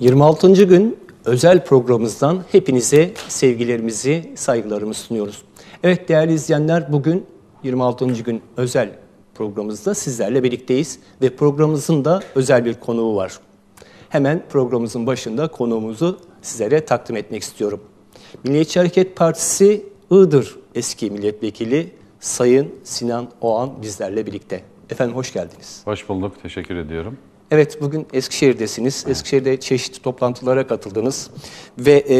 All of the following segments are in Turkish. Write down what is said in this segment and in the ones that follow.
26. gün özel programımızdan hepinize sevgilerimizi, saygılarımızı sunuyoruz. Evet değerli izleyenler bugün 26. gün özel programımızda sizlerle birlikteyiz ve programımızın da özel bir konuğu var. Hemen programımızın başında konuğumuzu sizlere takdim etmek istiyorum. Milliyetçi Hareket Partisi Iğdır eski milletvekili Sayın Sinan Oğan bizlerle birlikte. Efendim hoş geldiniz. Hoş bulduk, teşekkür ediyorum. Evet, bugün Eskişehir'desiniz. Eskişehir'de çeşitli toplantılara katıldınız. Ve e,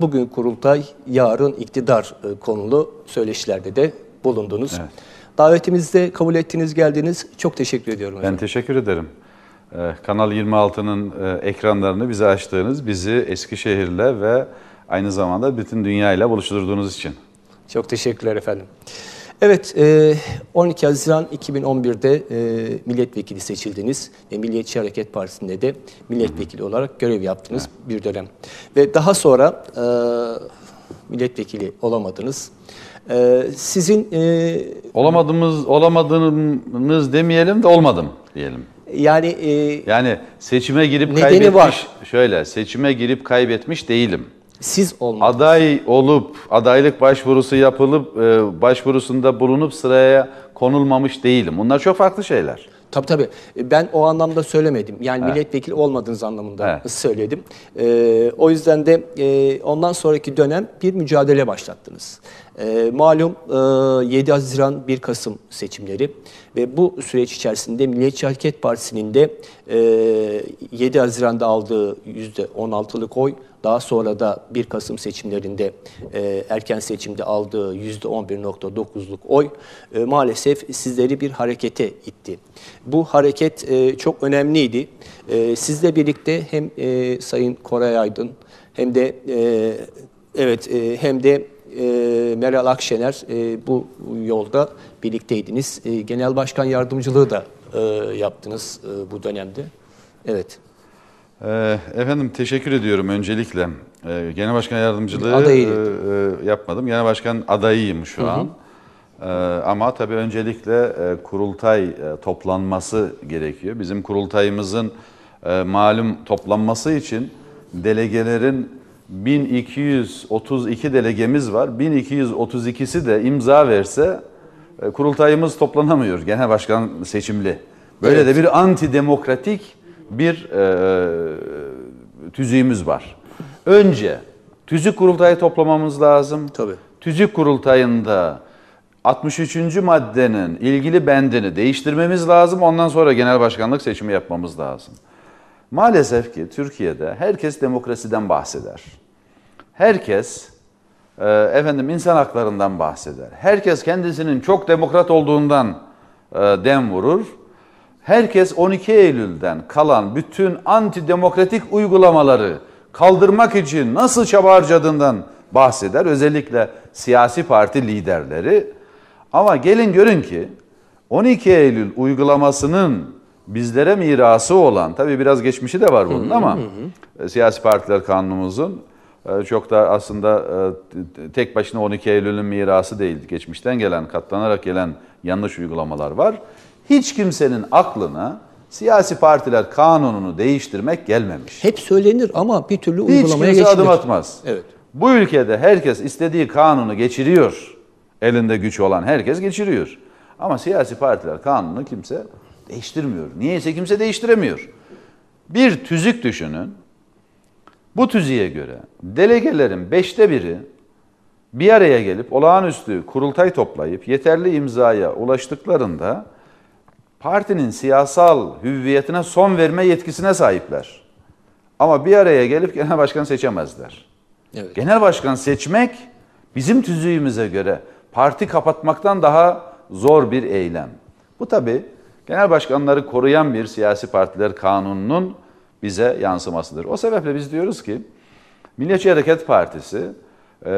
bugün kurultay, yarın iktidar e, konulu söyleşilerde de bulundunuz. Evet. Davetimizde kabul ettiniz, geldiniz. Çok teşekkür ediyorum hocam. Ben teşekkür ederim. Ee, Kanal 26'nın e, ekranlarını bize açtığınız, bizi Eskişehir'le ve aynı zamanda bütün dünyayla ile buluşturduğunuz için. Çok teşekkürler efendim. Evet, 12 e, Haziran 2011'de e, milletvekili seçildiniz ve Milliyetçi Hareket Partisi'nde de milletvekili olarak görev yaptınız evet. bir dönem. Ve daha sonra e, milletvekili olamadınız. Sizin... Olamadığımız, olamadığınız demeyelim de olmadım diyelim. Yani yani seçime girip kaybetmiş var. şöyle seçime girip kaybetmiş değilim siz olmalısınız. Aday olup, adaylık başvurusu yapılıp, e, başvurusunda bulunup sıraya konulmamış değilim. Bunlar çok farklı şeyler. Tabii tabii. Ben o anlamda söylemedim. Yani He. milletvekili olmadığınız anlamında He. söyledim. Ee, o yüzden de e, ondan sonraki dönem bir mücadele başlattınız. E, malum e, 7 Haziran 1 Kasım seçimleri ve bu süreç içerisinde Milliyetçi Hareket Partisi'nin de e, 7 Haziran'da aldığı %16'lık oy daha sonra da 1 Kasım seçimlerinde e, erken seçimde aldığı %11.9'luk oy e, maalesef sizleri bir harekete itti. Bu hareket e, çok önemliydi. E, sizle birlikte hem e, Sayın Koray Aydın hem de e, evet e, hem de e, Meral Akşener e, bu yolda birlikteydiniz. E, Genel Başkan Yardımcılığı da e, yaptınız e, bu dönemde. Evet. Ee, efendim teşekkür ediyorum öncelikle. Ee, genel Başkan Yardımcılığı e, e, yapmadım. Genel Başkan adayıyım şu hı hı. an. Ee, ama tabii öncelikle e, kurultay e, toplanması gerekiyor. Bizim kurultayımızın malum toplanması için delegelerin 1232 delegemiz var. 1232'si de imza verse kurultayımız toplanamıyor genel başkan seçimli. Böyle evet. de bir antidemokratik bir e, tüzüğümüz var. Önce tüzük kurultayı toplamamız lazım. Tabii. Tüzük kurultayında 63. maddenin ilgili bendini değiştirmemiz lazım. Ondan sonra genel başkanlık seçimi yapmamız lazım. Maalesef ki Türkiye'de herkes demokrasiden bahseder. Herkes e, efendim insan haklarından bahseder. Herkes kendisinin çok demokrat olduğundan e, dem vurur herkes 12 Eylül'den kalan bütün antidemokratik uygulamaları kaldırmak için nasıl çaba harcadığından bahseder. Özellikle siyasi parti liderleri. Ama gelin görün ki 12 Eylül uygulamasının bizlere mirası olan, tabii biraz geçmişi de var bunun ama e, siyasi partiler kanunumuzun e, çok da aslında e, tek başına 12 Eylül'ün mirası değil. Geçmişten gelen, katlanarak gelen yanlış uygulamalar var hiç kimsenin aklına siyasi partiler kanununu değiştirmek gelmemiş. Hep söylenir ama bir türlü uygulamaya geçmiyor. Hiç kimse adım atmaz. Evet. Bu ülkede herkes istediği kanunu geçiriyor. Elinde güç olan herkes geçiriyor. Ama siyasi partiler kanunu kimse değiştirmiyor. Niyeyse kimse değiştiremiyor. Bir tüzük düşünün. Bu tüzüğe göre delegelerin beşte biri bir araya gelip olağanüstü kurultay toplayıp yeterli imzaya ulaştıklarında partinin siyasal hüviyetine son verme yetkisine sahipler. Ama bir araya gelip genel başkan seçemezler. Evet. Genel başkan seçmek bizim tüzüğümüze göre parti kapatmaktan daha zor bir eylem. Bu tabi genel başkanları koruyan bir siyasi partiler kanununun bize yansımasıdır. O sebeple biz diyoruz ki Milliyetçi Hareket Partisi e,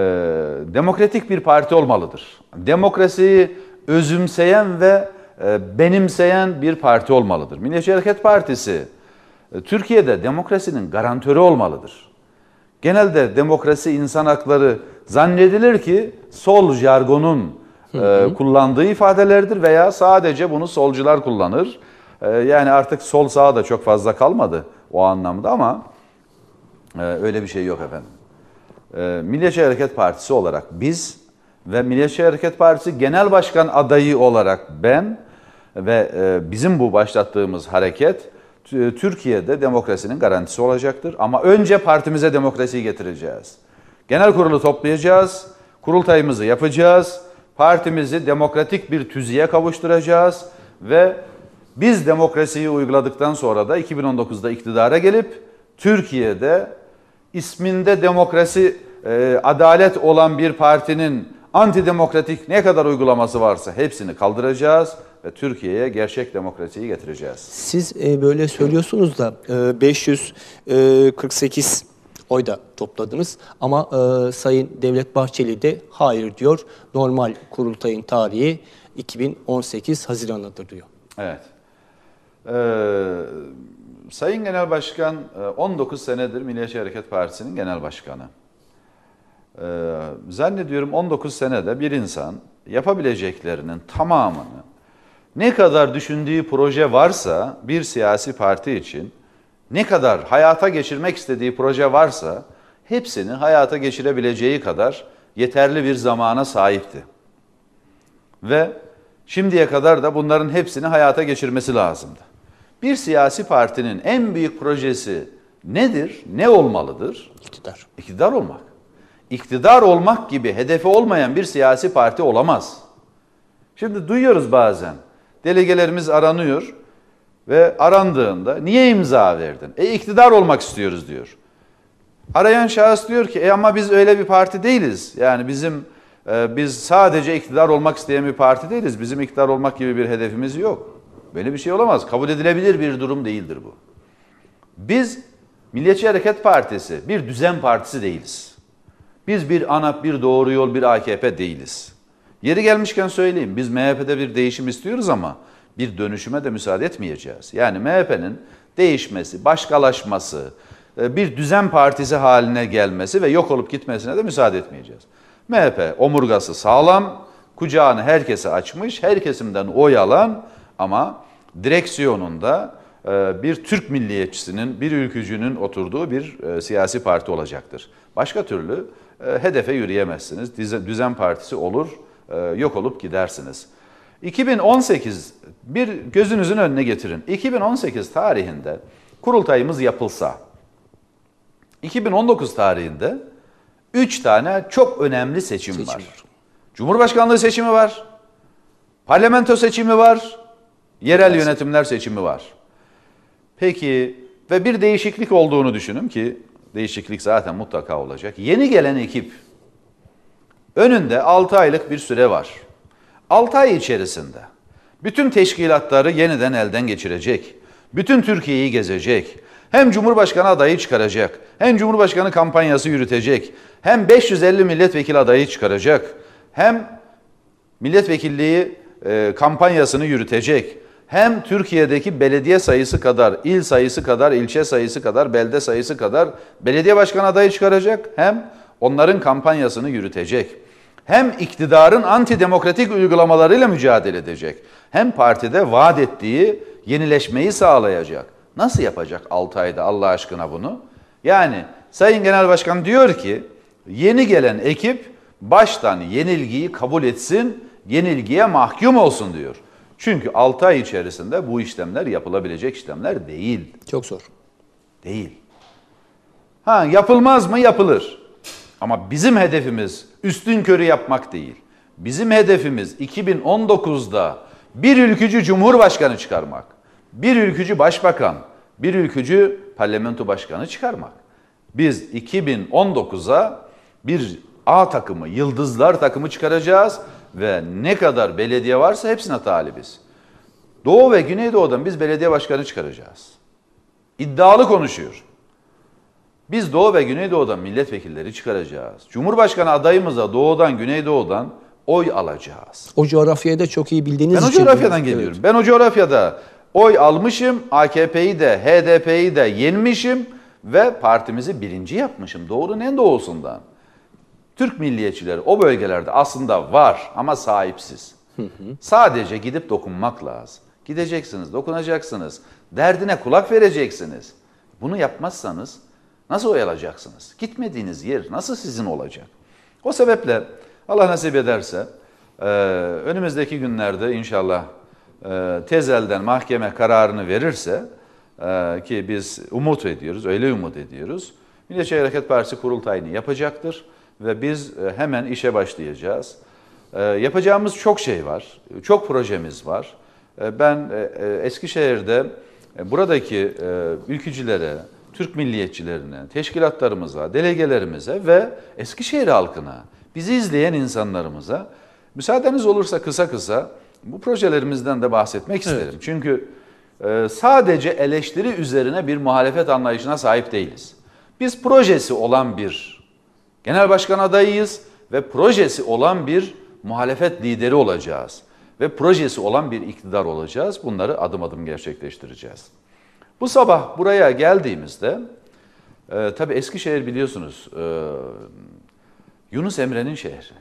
demokratik bir parti olmalıdır. Demokrasiyi özümseyen ve e, benimseyen bir parti olmalıdır. Milliyetçi Hareket Partisi e, Türkiye'de demokrasinin garantörü olmalıdır. Genelde demokrasi, insan hakları zannedilir ki sol jargonun e, hı hı. kullandığı ifadelerdir veya sadece bunu solcular kullanır. yani artık sol sağ da çok fazla kalmadı o anlamda ama öyle bir şey yok efendim. Milliyetçi Hareket Partisi olarak biz ve Milliyetçi Hareket Partisi Genel Başkan adayı olarak ben ve e, bizim bu başlattığımız hareket e, Türkiye'de demokrasinin garantisi olacaktır. Ama önce partimize demokrasiyi getireceğiz. Genel kurulu toplayacağız, kurultayımızı yapacağız, partimizi demokratik bir tüzüğe kavuşturacağız ve biz demokrasiyi uyguladıktan sonra da 2019'da iktidara gelip Türkiye'de isminde demokrasi, e, adalet olan bir partinin antidemokratik ne kadar uygulaması varsa hepsini kaldıracağız ve Türkiye'ye gerçek demokrasiyi getireceğiz. Siz e, böyle söylüyorsunuz da e, 548 e, oy da topladınız ama e, Sayın Devlet Bahçeli de hayır diyor. Normal kurultayın tarihi 2018 Haziran'dır diyor. Evet. Ee, Sayın Genel Başkan 19 e, senedir Milliyetçi Hareket Partisi'nin genel başkanı. Ee, zannediyorum 19 senede bir insan yapabileceklerinin tamamını ne kadar düşündüğü proje varsa bir siyasi parti için ne kadar hayata geçirmek istediği proje varsa hepsini hayata geçirebileceği kadar yeterli bir zamana sahipti. Ve şimdiye kadar da bunların hepsini hayata geçirmesi lazımdı. Bir siyasi partinin en büyük projesi nedir, ne olmalıdır? İktidar. İktidar olmak iktidar olmak gibi hedefi olmayan bir siyasi parti olamaz. Şimdi duyuyoruz bazen. Delegelerimiz aranıyor ve arandığında niye imza verdin? E iktidar olmak istiyoruz diyor. Arayan şahıs diyor ki e ama biz öyle bir parti değiliz. Yani bizim e, biz sadece iktidar olmak isteyen bir parti değiliz. Bizim iktidar olmak gibi bir hedefimiz yok. Böyle bir şey olamaz. Kabul edilebilir bir durum değildir bu. Biz Milliyetçi Hareket Partisi bir düzen partisi değiliz. Biz bir ANAP, bir Doğru Yol, bir AKP değiliz. Yeri gelmişken söyleyeyim, biz MHP'de bir değişim istiyoruz ama bir dönüşüme de müsaade etmeyeceğiz. Yani MHP'nin değişmesi, başkalaşması, e, bir düzen partisi haline gelmesi ve yok olup gitmesine de müsaade etmeyeceğiz. MHP omurgası sağlam, kucağını herkese açmış, her kesimden oy alan ama direksiyonunda e, bir Türk milliyetçisinin, bir ülkücünün oturduğu bir e, siyasi parti olacaktır. Başka türlü e, hedefe yürüyemezsiniz. Düzen partisi olur, e, yok olup gidersiniz. 2018, bir gözünüzün önüne getirin. 2018 tarihinde kurultayımız yapılsa, 2019 tarihinde 3 tane çok önemli seçim, seçim var. Cumhurbaşkanlığı seçimi var, parlamento seçimi var, yerel evet. yönetimler seçimi var. Peki ve bir değişiklik olduğunu düşünün ki değişiklik zaten mutlaka olacak. Yeni gelen ekip önünde 6 aylık bir süre var. 6 ay içerisinde bütün teşkilatları yeniden elden geçirecek. Bütün Türkiye'yi gezecek. Hem Cumhurbaşkanı adayı çıkaracak, hem Cumhurbaşkanı kampanyası yürütecek, hem 550 milletvekili adayı çıkaracak, hem milletvekilliği e, kampanyasını yürütecek, hem Türkiye'deki belediye sayısı kadar, il sayısı kadar, ilçe sayısı kadar, belde sayısı kadar belediye başkan adayı çıkaracak hem onların kampanyasını yürütecek. Hem iktidarın antidemokratik uygulamalarıyla mücadele edecek. Hem partide vaat ettiği yenileşmeyi sağlayacak. Nasıl yapacak 6 ayda Allah aşkına bunu? Yani Sayın Genel Başkan diyor ki yeni gelen ekip baştan yenilgiyi kabul etsin, yenilgiye mahkum olsun diyor. Çünkü 6 ay içerisinde bu işlemler yapılabilecek işlemler değil. Çok zor. Değil. Ha yapılmaz mı? Yapılır. Ama bizim hedefimiz üstün körü yapmak değil. Bizim hedefimiz 2019'da bir ülkücü cumhurbaşkanı çıkarmak, bir ülkücü başbakan, bir ülkücü parlamento başkanı çıkarmak. Biz 2019'a bir A takımı, yıldızlar takımı çıkaracağız ve ne kadar belediye varsa hepsine talibiz. Doğu ve Güneydoğu'dan biz belediye başkanı çıkaracağız. İddialı konuşuyor. Biz Doğu ve Güneydoğu'dan milletvekilleri çıkaracağız. Cumhurbaşkanı adayımıza Doğu'dan, Güneydoğu'dan oy alacağız. O coğrafyayı da çok iyi bildiğiniz ben için. Ben o coğrafyadan mi? geliyorum. Evet. Ben o coğrafyada oy almışım, AKP'yi de HDP'yi de yenmişim ve partimizi birinci yapmışım. Doğu'nun en doğusundan. Türk milliyetçileri o bölgelerde aslında var ama sahipsiz. Sadece gidip dokunmak lazım. Gideceksiniz, dokunacaksınız. Derdine kulak vereceksiniz. Bunu yapmazsanız nasıl oyalacaksınız? Gitmediğiniz yer nasıl sizin olacak? O sebeple Allah nasip ederse e, önümüzdeki günlerde inşallah e, tezelden mahkeme kararını verirse e, ki biz umut ediyoruz, öyle umut ediyoruz. Milliyetçi Hareket Partisi kurultayını yapacaktır ve biz e, hemen işe başlayacağız. E, yapacağımız çok şey var, çok projemiz var. E, ben Eskişehir'de buradaki ülkücülere, Türk milliyetçilerine, teşkilatlarımıza, delegelerimize ve Eskişehir halkına, bizi izleyen insanlarımıza müsaadeniz olursa kısa kısa bu projelerimizden de bahsetmek isterim. Evet. Çünkü sadece eleştiri üzerine bir muhalefet anlayışına sahip değiliz. Biz projesi olan bir Genel başkan adayıyız ve projesi olan bir muhalefet lideri olacağız ve projesi olan bir iktidar olacağız. Bunları adım adım gerçekleştireceğiz. Bu sabah buraya geldiğimizde e, tabii Eskişehir biliyorsunuz e, Yunus Emre'nin şehri.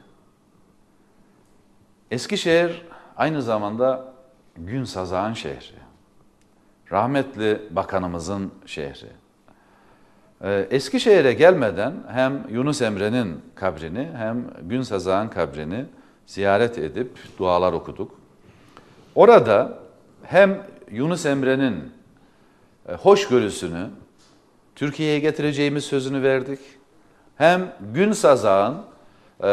Eskişehir aynı zamanda Gün Sazağan şehri. Rahmetli bakanımızın şehri. Ee, Eskişehir'e gelmeden hem Yunus Emre'nin kabrini hem Gün Günsazağ'ın kabrini ziyaret edip dualar okuduk. Orada hem Yunus Emre'nin e, hoşgörüsünü Türkiye'ye getireceğimiz sözünü verdik. Hem Gün e,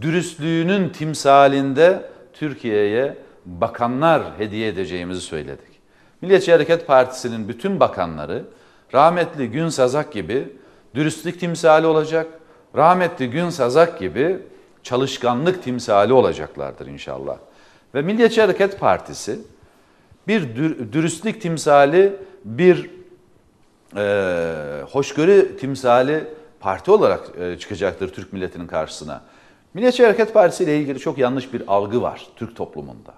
dürüstlüğünün timsalinde Türkiye'ye bakanlar hediye edeceğimizi söyledik. Milliyetçi Hareket Partisi'nin bütün bakanları Rahmetli Gün Sazak gibi dürüstlük timsali olacak. Rahmetli Gün Sazak gibi çalışkanlık timsali olacaklardır inşallah. Ve Milliyetçi Hareket Partisi bir dürüstlük timsali, bir e, hoşgörü timsali parti olarak e, çıkacaktır Türk milletinin karşısına. Milliyetçi Hareket Partisi ile ilgili çok yanlış bir algı var Türk toplumunda.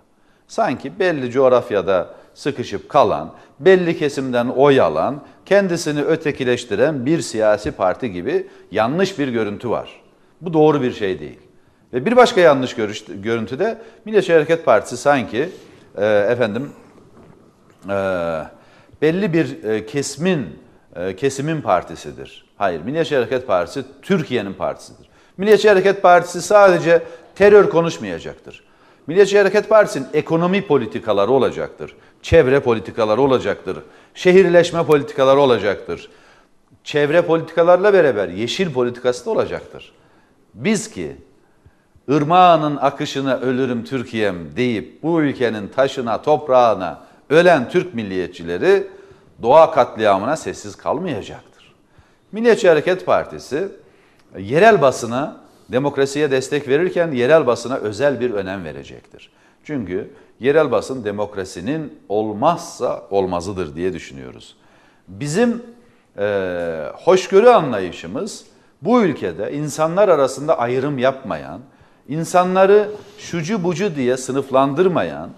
Sanki belli coğrafyada sıkışıp kalan, belli kesimden oy alan, kendisini ötekileştiren bir siyasi parti gibi yanlış bir görüntü var. Bu doğru bir şey değil. Ve bir başka yanlış görüş, görüntü de Milliyetçi Hareket Partisi sanki e, efendim e, belli bir e, kesmin e, kesimin partisidir. Hayır, Milliyetçi Hareket Partisi Türkiye'nin partisidir. Milliyetçi Hareket Partisi sadece terör konuşmayacaktır. Milliyetçi Hareket Partisi'nin ekonomi politikaları olacaktır. Çevre politikaları olacaktır. Şehirleşme politikaları olacaktır. Çevre politikalarla beraber yeşil politikası da olacaktır. Biz ki ırmağının akışına ölürüm Türkiye'm deyip bu ülkenin taşına, toprağına ölen Türk milliyetçileri doğa katliamına sessiz kalmayacaktır. Milliyetçi Hareket Partisi yerel basına demokrasiye destek verirken yerel basına özel bir önem verecektir. Çünkü yerel basın demokrasinin olmazsa olmazıdır diye düşünüyoruz. Bizim e, hoşgörü anlayışımız bu ülkede insanlar arasında ayrım yapmayan, insanları şucu bucu diye sınıflandırmayan,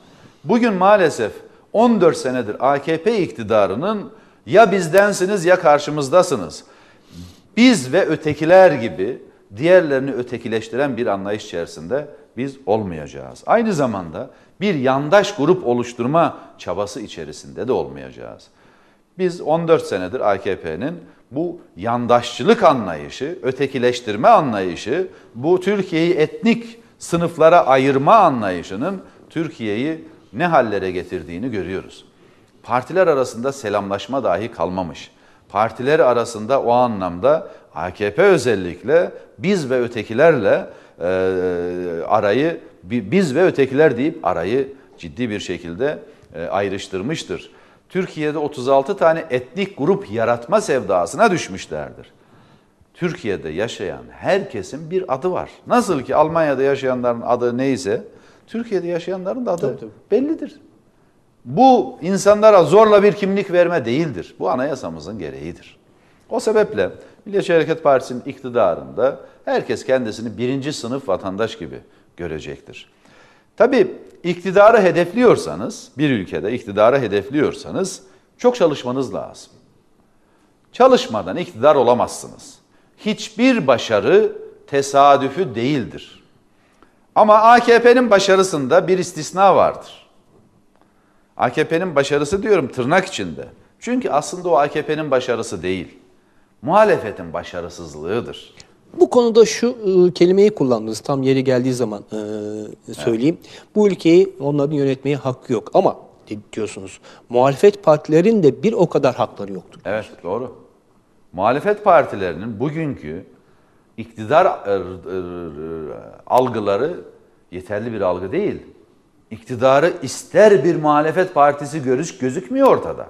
bugün maalesef 14 senedir AKP iktidarının ya bizdensiniz ya karşımızdasınız. Biz ve ötekiler gibi diğerlerini ötekileştiren bir anlayış içerisinde biz olmayacağız. Aynı zamanda bir yandaş grup oluşturma çabası içerisinde de olmayacağız. Biz 14 senedir AKP'nin bu yandaşçılık anlayışı, ötekileştirme anlayışı, bu Türkiye'yi etnik sınıflara ayırma anlayışının Türkiye'yi ne hallere getirdiğini görüyoruz. Partiler arasında selamlaşma dahi kalmamış. Partiler arasında o anlamda AKP özellikle biz ve ötekilerle e, arayı biz ve ötekiler deyip arayı ciddi bir şekilde e, ayrıştırmıştır. Türkiye'de 36 tane etnik grup yaratma sevdasına düşmüşlerdir. Türkiye'de yaşayan herkesin bir adı var. Nasıl ki Almanya'da yaşayanların adı neyse, Türkiye'de yaşayanların da adı tabii, tabii. bellidir. Bu insanlara zorla bir kimlik verme değildir. Bu anayasamızın gereğidir. O sebeple Milliyetçi Hareket Partisi'nin iktidarında herkes kendisini birinci sınıf vatandaş gibi görecektir. Tabii iktidarı hedefliyorsanız, bir ülkede iktidarı hedefliyorsanız çok çalışmanız lazım. Çalışmadan iktidar olamazsınız. Hiçbir başarı tesadüfü değildir. Ama AKP'nin başarısında bir istisna vardır. AKP'nin başarısı diyorum tırnak içinde. Çünkü aslında o AKP'nin başarısı değil muhalefetin başarısızlığıdır. Bu konuda şu e, kelimeyi kullandınız tam yeri geldiği zaman e, söyleyeyim. Evet. Bu ülkeyi onların yönetmeye hakkı yok ama diyorsunuz muhalefet partilerinin de bir o kadar hakları yoktur. Evet doğru. Muhalefet partilerinin bugünkü iktidar e, e, e, algıları yeterli bir algı değil. İktidarı ister bir muhalefet partisi görüş gözükmüyor ortada.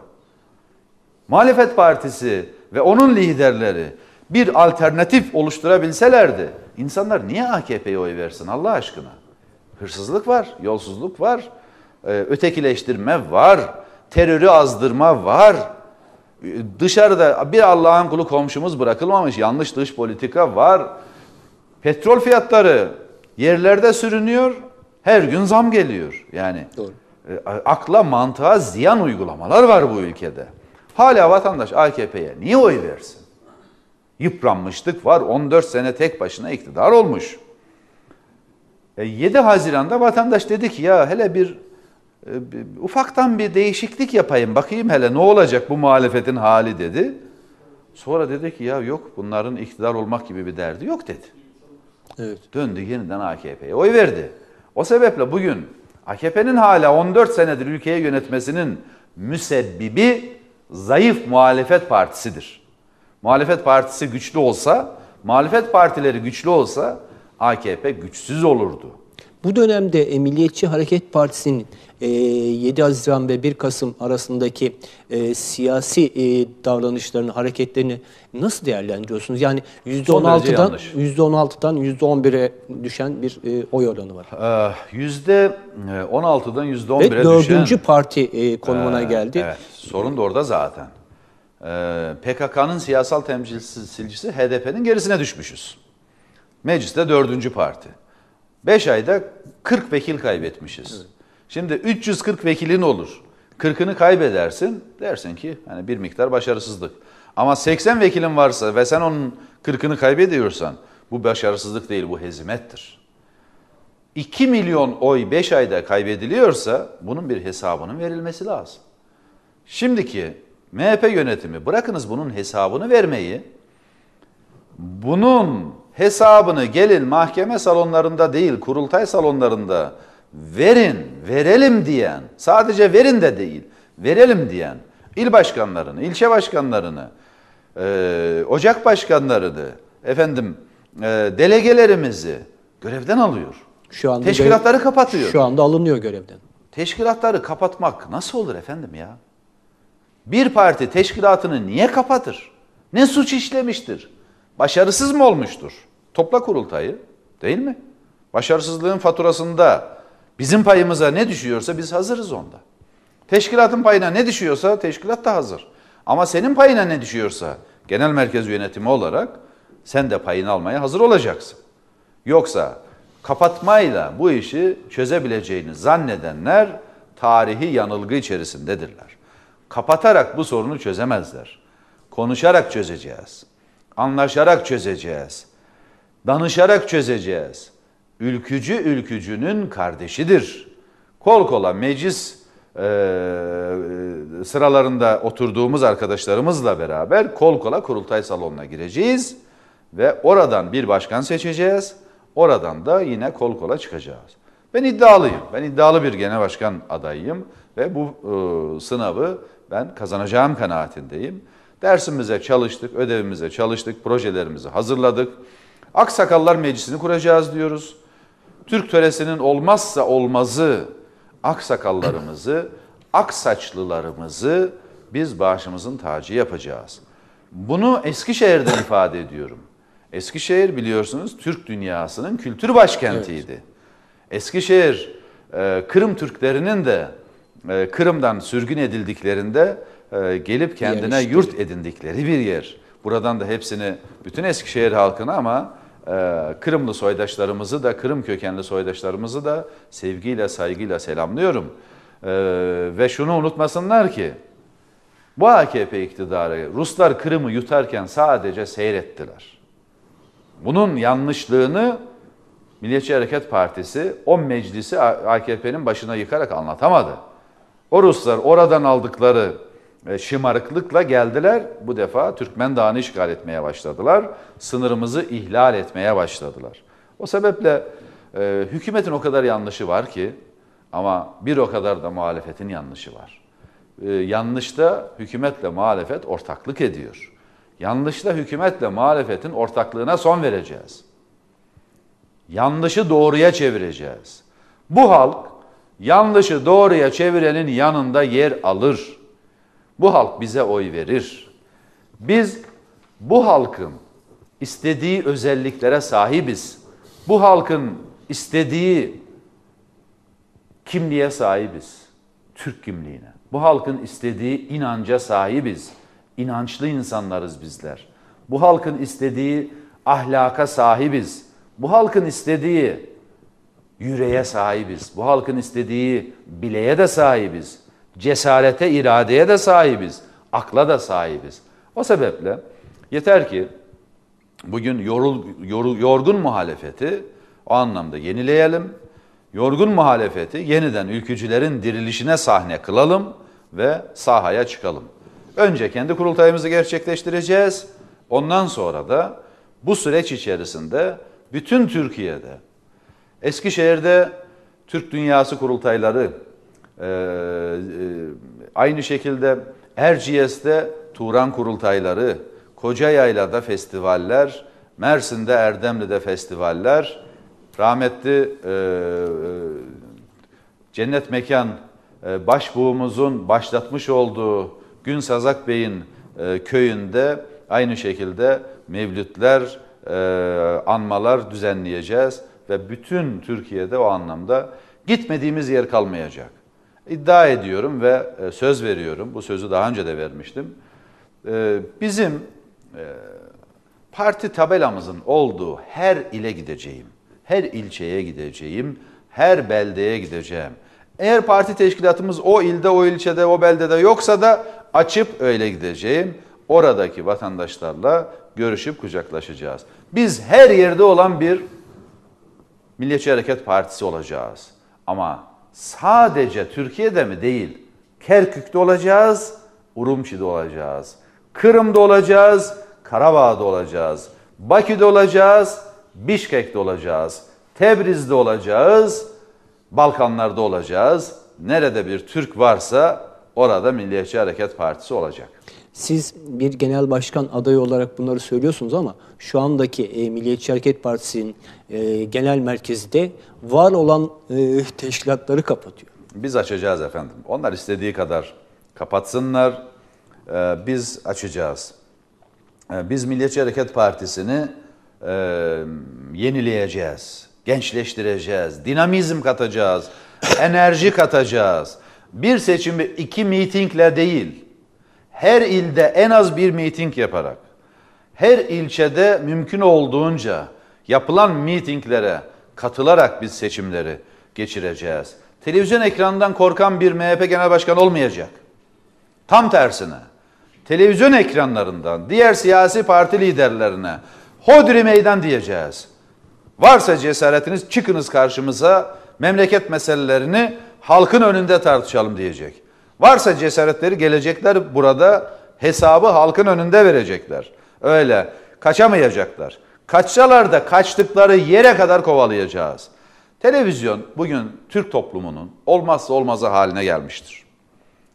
Muhalefet partisi ve onun liderleri bir alternatif oluşturabilselerdi insanlar niye AKP'ye oy versin Allah aşkına? Hırsızlık var, yolsuzluk var, e, ötekileştirme var, terörü azdırma var. E, dışarıda bir Allah'ın kulu komşumuz bırakılmamış, yanlış dış politika var. Petrol fiyatları yerlerde sürünüyor, her gün zam geliyor. Yani Doğru. E, akla mantığa ziyan uygulamalar var bu ülkede. Hala vatandaş AKP'ye niye oy versin? Yıpranmışlık var. 14 sene tek başına iktidar olmuş. E, 7 Haziran'da vatandaş dedi ki ya hele e, bir ufaktan bir değişiklik yapayım bakayım hele ne olacak bu muhalefetin hali dedi. Sonra dedi ki ya yok bunların iktidar olmak gibi bir derdi yok dedi. Evet. Döndü yeniden AKP'ye oy verdi. O sebeple bugün AKP'nin hala 14 senedir ülkeyi yönetmesinin müsebbibi zayıf muhalefet partisidir. Muhalefet partisi güçlü olsa, muhalefet partileri güçlü olsa AKP güçsüz olurdu. Bu dönemde Milliyetçi Hareket Partisi'nin 7 e, Haziran ve 1 Kasım arasındaki e, siyasi e, davranışlarını, hareketlerini nasıl değerlendiriyorsunuz? Yani %16'dan %16'dan %11'e düşen bir e, oy oranı var. Ee, %16'dan %11'e düşen. Ve dördüncü parti e, konumuna ee, geldi. Evet. Sorun da orada zaten. Ee, PKK'nın siyasal temsilcisi HDP'nin gerisine düşmüşüz. Mecliste dördüncü parti. Beş ayda 40 vekil kaybetmişiz. Evet. Şimdi 340 vekilin olur. 40'ını kaybedersin dersin ki hani bir miktar başarısızlık. Ama 80 vekilin varsa ve sen onun 40'ını kaybediyorsan bu başarısızlık değil bu hezimettir. 2 milyon oy 5 ayda kaybediliyorsa bunun bir hesabının verilmesi lazım. Şimdiki MHP yönetimi bırakınız bunun hesabını vermeyi, bunun hesabını gelin mahkeme salonlarında değil, kurultay salonlarında verin, verelim diyen, sadece verin de değil, verelim diyen il başkanlarını, ilçe başkanlarını, e, ocak başkanlarını, efendim e, delegelerimizi görevden alıyor. Şu anda Teşkilatları kapatıyor. Şu anda alınıyor görevden. Teşkilatları kapatmak nasıl olur efendim ya? bir parti teşkilatını niye kapatır? Ne suç işlemiştir? Başarısız mı olmuştur? Topla kurultayı değil mi? Başarısızlığın faturasında bizim payımıza ne düşüyorsa biz hazırız onda. Teşkilatın payına ne düşüyorsa teşkilat da hazır. Ama senin payına ne düşüyorsa genel merkez yönetimi olarak sen de payını almaya hazır olacaksın. Yoksa kapatmayla bu işi çözebileceğini zannedenler tarihi yanılgı içerisindedirler. Kapatarak bu sorunu çözemezler. Konuşarak çözeceğiz. Anlaşarak çözeceğiz. Danışarak çözeceğiz. Ülkücü ülkücünün kardeşidir. Kol kola meclis e, sıralarında oturduğumuz arkadaşlarımızla beraber kol kola kurultay salonuna gireceğiz ve oradan bir başkan seçeceğiz. Oradan da yine kol kola çıkacağız. Ben iddialıyım. Ben iddialı bir genel başkan adayıyım ve bu e, sınavı ben kazanacağım kanaatindeyim. Dersimize çalıştık, ödevimize çalıştık, projelerimizi hazırladık. Aksakallar Meclisi'ni kuracağız diyoruz. Türk töresinin olmazsa olmazı aksakallarımızı, aksaçlılarımızı biz başımızın tacı yapacağız. Bunu Eskişehir'den ifade ediyorum. Eskişehir biliyorsunuz Türk dünyasının kültür başkentiydi. Evet. Eskişehir e, Kırım Türklerinin de e, Kırım'dan sürgün edildiklerinde e, gelip kendine yurt edindikleri bir yer. Buradan da hepsini bütün Eskişehir halkına ama e, Kırımlı soydaşlarımızı da Kırım kökenli soydaşlarımızı da sevgiyle saygıyla selamlıyorum. ve şunu unutmasınlar ki bu AKP iktidarı Ruslar Kırım'ı yutarken sadece seyrettiler. Bunun yanlışlığını Milliyetçi Hareket Partisi o meclisi AKP'nin başına yıkarak anlatamadı. O Ruslar oradan aldıkları e, şımarıklıkla geldiler. Bu defa Türkmen Dağı'nı işgal etmeye başladılar. Sınırımızı ihlal etmeye başladılar. O sebeple e, hükümetin o kadar yanlışı var ki ama bir o kadar da muhalefetin yanlışı var. E, yanlışta hükümetle muhalefet ortaklık ediyor. Yanlışta hükümetle muhalefetin ortaklığına son vereceğiz. Yanlışı doğruya çevireceğiz. Bu halk Yanlışı doğruya çevirenin yanında yer alır. Bu halk bize oy verir. Biz bu halkın istediği özelliklere sahibiz. Bu halkın istediği kimliğe sahibiz. Türk kimliğine. Bu halkın istediği inanca sahibiz. İnançlı insanlarız bizler. Bu halkın istediği ahlaka sahibiz. Bu halkın istediği yüreğe sahibiz. Bu halkın istediği bileğe de sahibiz. Cesarete, iradeye de sahibiz. Akla da sahibiz. O sebeple yeter ki bugün yorul, yorul, yorgun muhalefeti o anlamda yenileyelim. Yorgun muhalefeti yeniden ülkücülerin dirilişine sahne kılalım ve sahaya çıkalım. Önce kendi kurultayımızı gerçekleştireceğiz. Ondan sonra da bu süreç içerisinde bütün Türkiye'de Eskişehir'de Türk Dünyası kurultayları, e, e, aynı şekilde Erciyes'te Turan kurultayları, Kocayayla'da festivaller, Mersin'de Erdemli'de festivaller, rahmetli e, e, Cennet Mekan e, başbuğumuzun başlatmış olduğu Gün Sazak Bey'in e, köyünde aynı şekilde mevlütler, e, anmalar düzenleyeceğiz ve bütün Türkiye'de o anlamda gitmediğimiz yer kalmayacak. İddia ediyorum ve e, söz veriyorum, bu sözü daha önce de vermiştim. E, bizim e, parti tabelamızın olduğu her ile gideceğim, her ilçeye gideceğim, her beldeye gideceğim. Eğer parti teşkilatımız o ilde, o ilçede, o beldede yoksa da açıp öyle gideceğim. Oradaki vatandaşlarla görüşüp kucaklaşacağız. Biz her yerde olan bir Milliyetçi Hareket Partisi olacağız. Ama sadece Türkiye'de mi değil, Kerkük'te olacağız, Urumçi'de olacağız. Kırım'da olacağız, Karabağ'da olacağız. Bakü'de olacağız, Bişkek'te olacağız. Tebriz'de olacağız, Balkanlar'da olacağız. Nerede bir Türk varsa orada Milliyetçi Hareket Partisi olacak. Siz bir genel başkan adayı olarak bunları söylüyorsunuz ama şu andaki e, Milliyetçi Hareket Partisi'nin e, genel merkezi de var olan e, teşkilatları kapatıyor. Biz açacağız efendim. Onlar istediği kadar kapatsınlar. E, biz açacağız. E, biz Milliyetçi Hareket Partisi'ni e, yenileyeceğiz, gençleştireceğiz, dinamizm katacağız, enerji katacağız. Bir seçimi iki mitingle değil her ilde en az bir miting yaparak, her ilçede mümkün olduğunca yapılan mitinglere katılarak biz seçimleri geçireceğiz. Televizyon ekranından korkan bir MHP Genel Başkanı olmayacak. Tam tersine televizyon ekranlarından diğer siyasi parti liderlerine hodri meydan diyeceğiz. Varsa cesaretiniz çıkınız karşımıza memleket meselelerini halkın önünde tartışalım diyecek. Varsa cesaretleri gelecekler burada hesabı halkın önünde verecekler. Öyle kaçamayacaklar. Kaçsalar da kaçtıkları yere kadar kovalayacağız. Televizyon bugün Türk toplumunun olmazsa olmazı haline gelmiştir.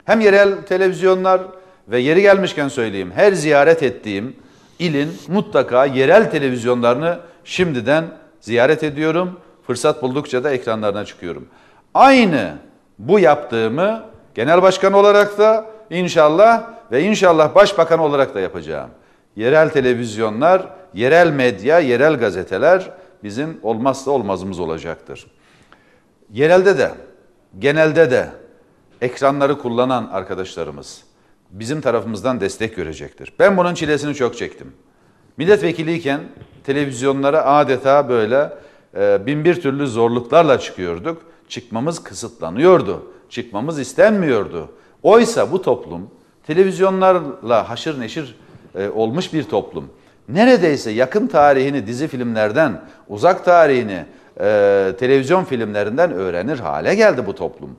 Hem yerel televizyonlar ve yeri gelmişken söyleyeyim her ziyaret ettiğim ilin mutlaka yerel televizyonlarını şimdiden ziyaret ediyorum. Fırsat buldukça da ekranlarına çıkıyorum. Aynı bu yaptığımı Genel başkan olarak da inşallah ve inşallah başbakan olarak da yapacağım. Yerel televizyonlar, yerel medya, yerel gazeteler bizim olmazsa olmazımız olacaktır. Yerelde de, genelde de ekranları kullanan arkadaşlarımız bizim tarafımızdan destek görecektir. Ben bunun çilesini çok çektim. Milletvekiliyken televizyonlara adeta böyle e, bin bir türlü zorluklarla çıkıyorduk. Çıkmamız kısıtlanıyordu çıkmamız istenmiyordu. Oysa bu toplum televizyonlarla haşır neşir e, olmuş bir toplum. Neredeyse yakın tarihini dizi filmlerden, uzak tarihini e, televizyon filmlerinden öğrenir hale geldi bu toplum.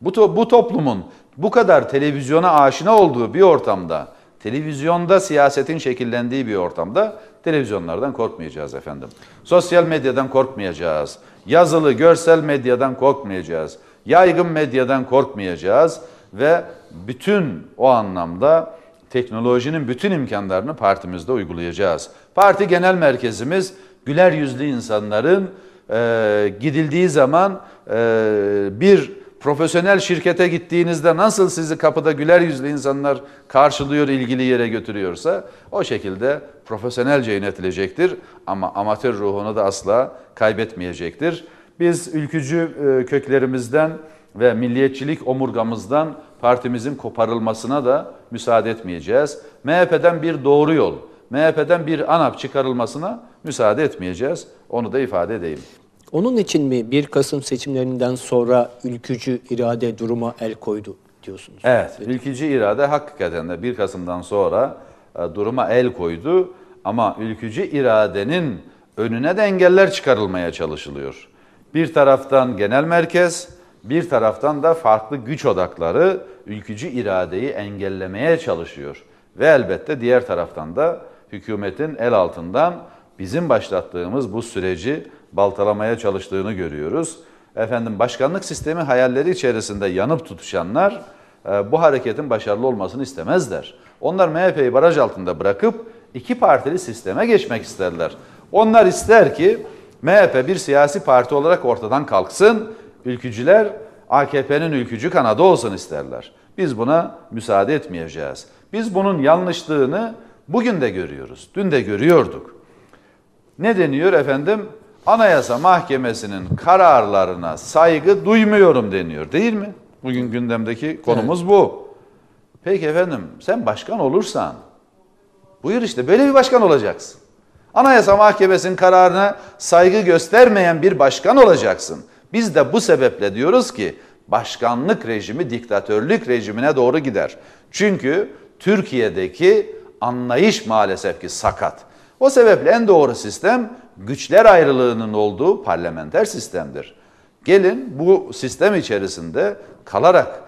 Bu, to bu toplumun bu kadar televizyona aşina olduğu bir ortamda, televizyonda siyasetin şekillendiği bir ortamda televizyonlardan korkmayacağız efendim. Sosyal medyadan korkmayacağız. Yazılı, görsel medyadan korkmayacağız. Yaygın medyadan korkmayacağız ve bütün o anlamda teknolojinin bütün imkanlarını partimizde uygulayacağız. Parti genel merkezimiz güler yüzlü insanların e, gidildiği zaman e, bir profesyonel şirkete gittiğinizde nasıl sizi kapıda güler yüzlü insanlar karşılıyor, ilgili yere götürüyorsa o şekilde profesyonelce yönetilecektir ama amatör ruhunu da asla kaybetmeyecektir. Biz ülkücü e, köklerimizden ve milliyetçilik omurgamızdan partimizin koparılmasına da müsaade etmeyeceğiz. MHP'den bir doğru yol, MHP'den bir ANAP çıkarılmasına müsaade etmeyeceğiz. Onu da ifade edeyim. Onun için mi 1 Kasım seçimlerinden sonra ülkücü irade duruma el koydu diyorsunuz? Evet, ülkücü irade hakikaten de 1 Kasım'dan sonra e, duruma el koydu ama ülkücü iradenin önüne de engeller çıkarılmaya çalışılıyor. Bir taraftan genel merkez, bir taraftan da farklı güç odakları ülkücü iradeyi engellemeye çalışıyor. Ve elbette diğer taraftan da hükümetin el altından bizim başlattığımız bu süreci baltalamaya çalıştığını görüyoruz. Efendim başkanlık sistemi hayalleri içerisinde yanıp tutuşanlar e, bu hareketin başarılı olmasını istemezler. Onlar MHP'yi baraj altında bırakıp iki partili sisteme geçmek isterler. Onlar ister ki MHP bir siyasi parti olarak ortadan kalksın, ülkücüler AKP'nin ülkücü kanadı olsun isterler. Biz buna müsaade etmeyeceğiz. Biz bunun yanlışlığını bugün de görüyoruz, dün de görüyorduk. Ne deniyor efendim? Anayasa Mahkemesi'nin kararlarına saygı duymuyorum deniyor değil mi? Bugün gündemdeki konumuz evet. bu. Peki efendim sen başkan olursan buyur işte böyle bir başkan olacaksın. Anayasa Mahkemesi'nin kararına saygı göstermeyen bir başkan olacaksın. Biz de bu sebeple diyoruz ki başkanlık rejimi diktatörlük rejimine doğru gider. Çünkü Türkiye'deki anlayış maalesef ki sakat. O sebeple en doğru sistem güçler ayrılığının olduğu parlamenter sistemdir. Gelin bu sistem içerisinde kalarak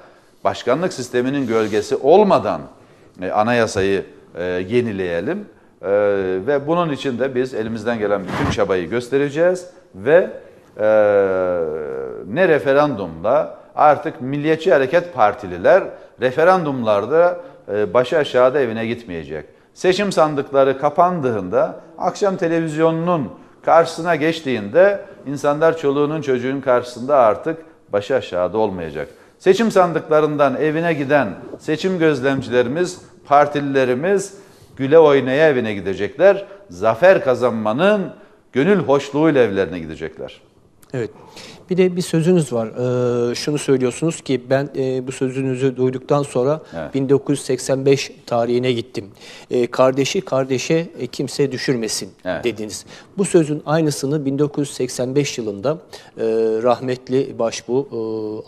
başkanlık sisteminin gölgesi olmadan e, anayasayı e, yenileyelim. Ee, ve bunun için de biz elimizden gelen bütün çabayı göstereceğiz ve e, ne referandumda artık Milliyetçi Hareket Partililer referandumlarda e, başı aşağıda evine gitmeyecek. Seçim sandıkları kapandığında akşam televizyonunun karşısına geçtiğinde insanlar çoluğunun çocuğun karşısında artık başı aşağıda olmayacak. Seçim sandıklarından evine giden seçim gözlemcilerimiz, partililerimiz güle oynaya evine gidecekler. Zafer kazanmanın gönül hoşluğuyla evlerine gidecekler. Evet. Bir de bir sözünüz var. Ee, şunu söylüyorsunuz ki ben e, bu sözünüzü duyduktan sonra evet. 1985 tarihine gittim. E, kardeşi kardeşe e, kimse düşürmesin evet. dediniz. Bu sözün aynısını 1985 yılında e, rahmetli başbu e,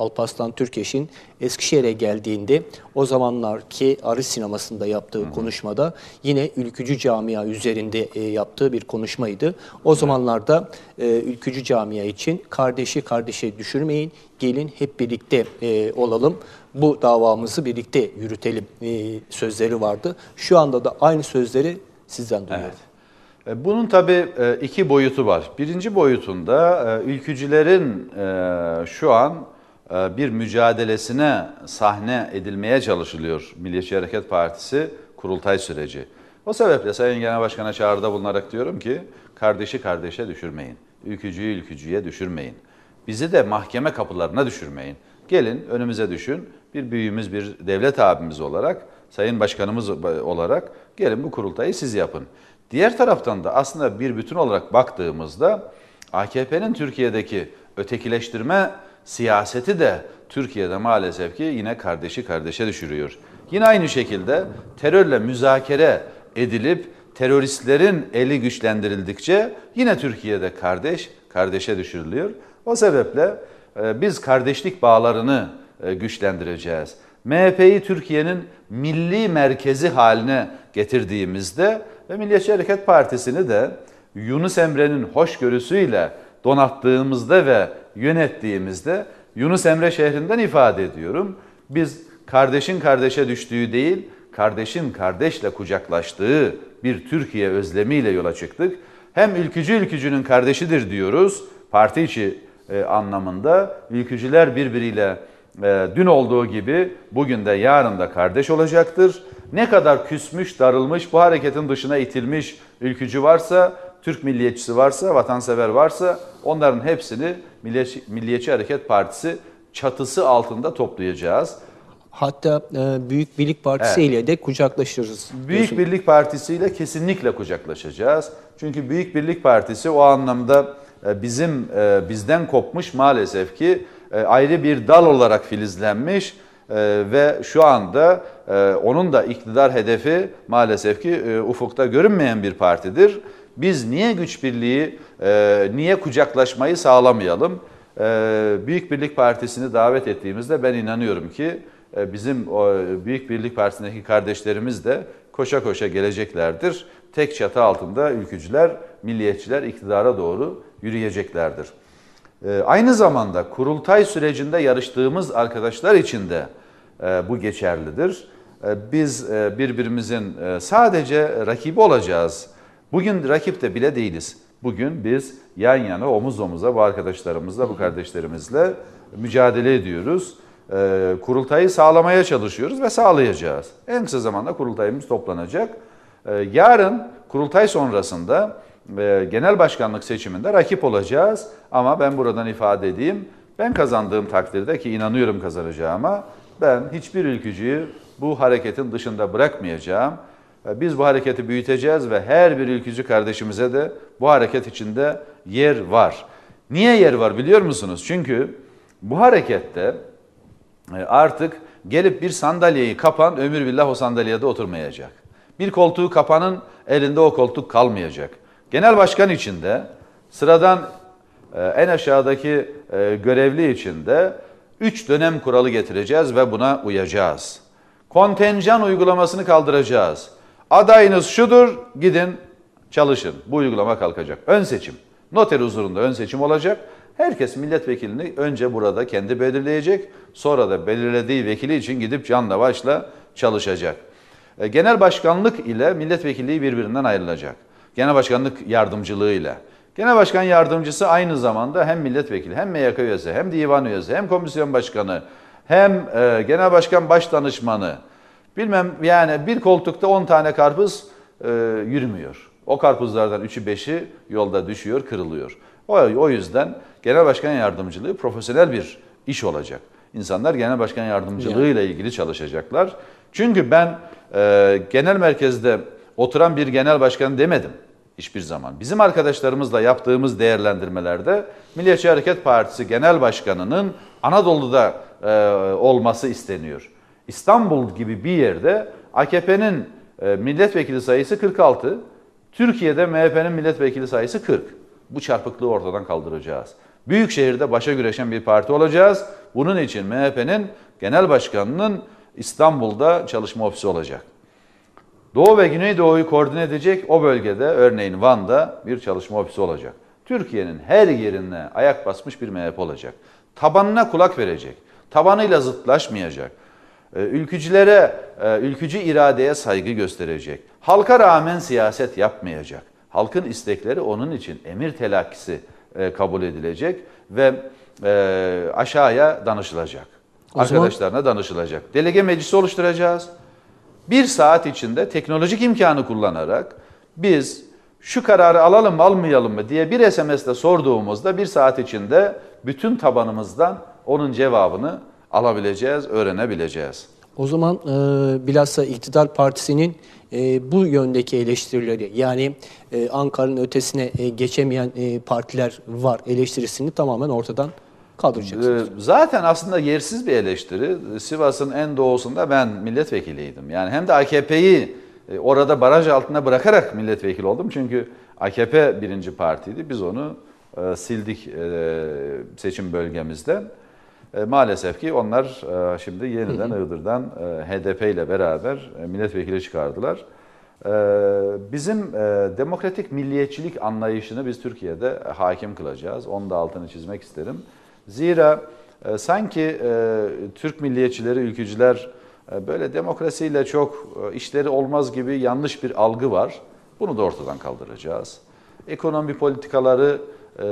Alparslan Türkeş'in Eskişehir'e geldiğinde o zamanlar ki Aris Sineması'nda yaptığı Hı-hı. konuşmada yine Ülkücü Camia üzerinde e, yaptığı bir konuşmaydı. O Hı-hı. zamanlarda e, Ülkücü Camia için kardeşi kardeşe düşürmeyin, gelin hep birlikte e, olalım, bu davamızı birlikte yürütelim e, sözleri vardı. Şu anda da aynı sözleri sizden duyuyorum. Evet. E, bunun tabii e, iki boyutu var. Birinci boyutunda e, ülkücülerin şu an e, bir mücadelesine sahne edilmeye çalışılıyor Milliyetçi Hareket Partisi kurultay süreci. O sebeple Sayın Genel Başkan'a çağrıda bulunarak diyorum ki kardeşi kardeşe düşürmeyin. Ülkücüyü ülkücüye düşürmeyin. Bizi de mahkeme kapılarına düşürmeyin. Gelin önümüze düşün bir büyüğümüz bir devlet abimiz olarak Sayın Başkanımız olarak gelin bu kurultayı siz yapın. Diğer taraftan da aslında bir bütün olarak baktığımızda AKP'nin Türkiye'deki ötekileştirme siyaseti de Türkiye'de maalesef ki yine kardeşi kardeşe düşürüyor. Yine aynı şekilde terörle müzakere edilip teröristlerin eli güçlendirildikçe yine Türkiye'de kardeş kardeşe düşürülüyor. O sebeple e, biz kardeşlik bağlarını e, güçlendireceğiz. MHP'yi Türkiye'nin milli merkezi haline getirdiğimizde ve Milliyetçi Hareket Partisi'ni de Yunus Emre'nin hoşgörüsüyle donattığımızda ve yönettiğimizde Yunus Emre şehrinden ifade ediyorum. Biz kardeşin kardeşe düştüğü değil, kardeşin kardeşle kucaklaştığı bir Türkiye özlemiyle yola çıktık. Hem ülkücü ülkücünün kardeşidir diyoruz, parti içi e, anlamında. Ülkücüler birbiriyle e, dün olduğu gibi bugün de yarın da kardeş olacaktır. Ne kadar küsmüş, darılmış, bu hareketin dışına itilmiş ülkücü varsa Türk milliyetçisi varsa, vatansever varsa onların hepsini Milliyetçi, Milliyetçi Hareket Partisi çatısı altında toplayacağız. Hatta e, Büyük Birlik Partisi evet. ile de kucaklaşırız. Büyük diyorsun. Birlik Partisi ile kesinlikle kucaklaşacağız. Çünkü Büyük Birlik Partisi o anlamda e, bizim e, bizden kopmuş maalesef ki e, ayrı bir dal olarak filizlenmiş e, ve şu anda e, onun da iktidar hedefi maalesef ki e, ufukta görünmeyen bir partidir. Biz niye güç birliği, e, niye kucaklaşmayı sağlamayalım? E, Büyük Birlik Partisi'ni davet ettiğimizde ben inanıyorum ki e, bizim o Büyük Birlik Partisi'ndeki kardeşlerimiz de koşa koşa geleceklerdir. Tek çatı altında ülkücüler, milliyetçiler iktidara doğru yürüyeceklerdir. E, aynı zamanda kurultay sürecinde yarıştığımız arkadaşlar için de e, bu geçerlidir. E, biz e, birbirimizin e, sadece rakibi olacağız Bugün rakipte bile değiliz. Bugün biz yan yana omuz omuza bu arkadaşlarımızla, bu kardeşlerimizle mücadele ediyoruz. Ee, kurultayı sağlamaya çalışıyoruz ve sağlayacağız. En kısa zamanda kurultayımız toplanacak. Ee, yarın kurultay sonrasında e, genel başkanlık seçiminde rakip olacağız. Ama ben buradan ifade edeyim. Ben kazandığım takdirde ki inanıyorum kazanacağıma ben hiçbir ülkücüyü bu hareketin dışında bırakmayacağım. Ee, biz bu hareketi büyüteceğiz ve her bir ülkücü kardeşimize de bu hareket içinde yer var. Niye yer var biliyor musunuz? Çünkü bu harekette e, artık gelip bir sandalyeyi kapan ömür billah o sandalyede oturmayacak. Bir koltuğu kapanın elinde o koltuk kalmayacak. Genel başkan içinde sıradan e, en aşağıdaki e, görevli içinde 3 dönem kuralı getireceğiz ve buna uyacağız. Kontenjan uygulamasını kaldıracağız. Adayınız şudur, gidin çalışın. Bu uygulama kalkacak. Ön seçim. Noter huzurunda ön seçim olacak. Herkes milletvekilini önce burada kendi belirleyecek. Sonra da belirlediği vekili için gidip canla başla çalışacak. E, genel başkanlık ile milletvekilliği birbirinden ayrılacak. Genel başkanlık yardımcılığı ile. Genel başkan yardımcısı aynı zamanda hem milletvekili, hem MYK üyesi, hem divan üyesi, hem komisyon başkanı, hem e, genel başkan baş danışmanı, Bilmem yani bir koltukta 10 tane karpuz e, yürümüyor. O karpuzlardan 3'ü 5'i yolda düşüyor, kırılıyor. O, o yüzden genel başkan yardımcılığı profesyonel bir iş olacak. İnsanlar genel başkan yardımcılığı ile yani. ilgili çalışacaklar. Çünkü ben e, genel merkezde oturan bir genel başkan demedim hiçbir zaman. Bizim arkadaşlarımızla yaptığımız değerlendirmelerde Milliyetçi Hareket Partisi Genel Başkanı'nın Anadolu'da e, olması isteniyor. İstanbul gibi bir yerde AKP'nin e, milletvekili sayısı 46, Türkiye'de MHP'nin milletvekili sayısı 40. Bu çarpıklığı ortadan kaldıracağız. Büyük şehirde başa güreşen bir parti olacağız. Bunun için MHP'nin genel başkanının İstanbul'da çalışma ofisi olacak. Doğu ve Güneydoğu'yu koordine edecek o bölgede örneğin Van'da bir çalışma ofisi olacak. Türkiye'nin her yerine ayak basmış bir MHP olacak. Tabanına kulak verecek. Tabanıyla zıtlaşmayacak ee, ülkücülere, e, ülkücü iradeye saygı gösterecek. Halka rağmen siyaset yapmayacak. Halkın istekleri onun için emir telakkisi e, kabul edilecek ve e, aşağıya danışılacak. O Arkadaşlarına zaman... danışılacak. Delege meclisi oluşturacağız. Bir saat içinde teknolojik imkanı kullanarak biz şu kararı alalım mı almayalım mı diye bir SMS'de sorduğumuzda bir saat içinde bütün tabanımızdan onun cevabını alabileceğiz, öğrenebileceğiz. O zaman e, bilhassa iktidar partisinin e, bu yöndeki eleştirileri yani e, Ankara'nın ötesine e, geçemeyen e, partiler var eleştirisini tamamen ortadan kaldıracaksınız. E, zaten aslında yersiz bir eleştiri. Sivas'ın en doğusunda ben milletvekiliydim. Yani hem de AKP'yi e, orada baraj altında bırakarak milletvekili oldum. Çünkü AKP birinci partiydi. Biz onu e, sildik seçim bölgemizden. E, maalesef ki onlar e, şimdi yeniden hı Iğdır'dan e, HDP ile beraber milletvekili çıkardılar. bizim demokratik milliyetçilik anlayışını biz Türkiye'de hakim kılacağız. Onu da altını çizmek isterim. Zira sanki Türk milliyetçileri, ülkücüler e, böyle demokrasiyle çok işleri olmaz gibi yanlış bir algı var. Bunu da ortadan kaldıracağız. Ekonomi politikaları e,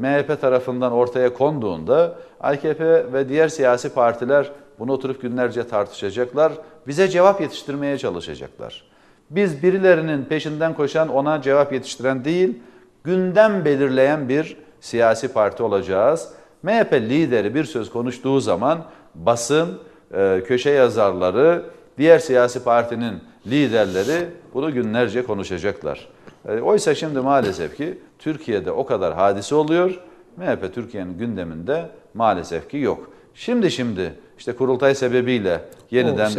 MHP tarafından ortaya konduğunda AKP ve diğer siyasi partiler bunu oturup günlerce tartışacaklar. Bize cevap yetiştirmeye çalışacaklar. Biz birilerinin peşinden koşan ona cevap yetiştiren değil, gündem belirleyen bir siyasi parti olacağız. MHP lideri bir söz konuştuğu zaman basın, e, köşe yazarları, diğer siyasi partinin liderleri bunu günlerce konuşacaklar. E, oysa şimdi maalesef ki Türkiye'de o kadar hadise oluyor. MHP Türkiye'nin gündeminde maalesef ki yok. Şimdi şimdi işte kurultay sebebiyle yeniden